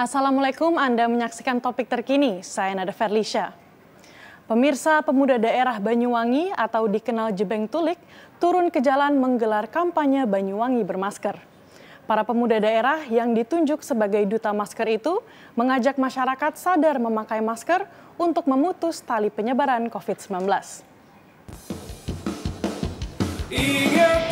Assalamualaikum, Anda menyaksikan topik terkini. Saya Nada Ferlisha. Pemirsa pemuda daerah Banyuwangi atau dikenal Jebeng Tulik turun ke jalan menggelar kampanye Banyuwangi bermasker. Para pemuda daerah yang ditunjuk sebagai duta masker itu mengajak masyarakat sadar memakai masker untuk memutus tali penyebaran COVID-19. Ingat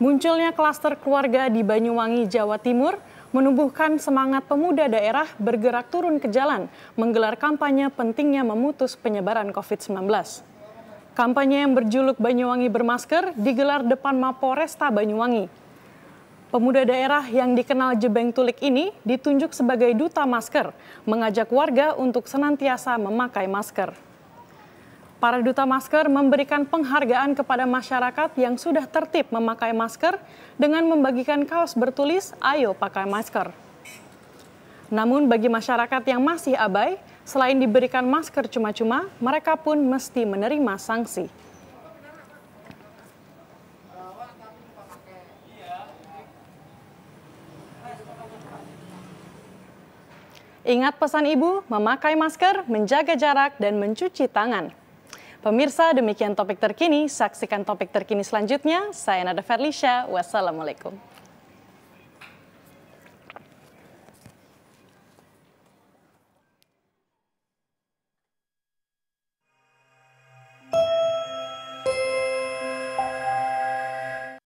Munculnya klaster keluarga di Banyuwangi, Jawa Timur, menumbuhkan semangat pemuda daerah bergerak turun ke jalan, menggelar kampanye pentingnya memutus penyebaran COVID-19. Kampanye yang berjuluk Banyuwangi Bermasker digelar depan Mapolresta Banyuwangi. Pemuda daerah yang dikenal Jebeng Tulik ini ditunjuk sebagai duta masker, mengajak warga untuk senantiasa memakai masker. Para duta masker memberikan penghargaan kepada masyarakat yang sudah tertib memakai masker dengan membagikan kaos bertulis "Ayo pakai masker". Namun bagi masyarakat yang masih abai, selain diberikan masker cuma-cuma, mereka pun mesti menerima sanksi. Ingat pesan ibu, memakai masker, menjaga jarak, dan mencuci tangan. Pemirsa, demikian topik terkini. Saksikan topik terkini selanjutnya. Saya Nada Ferlisha. Wassalamualaikum.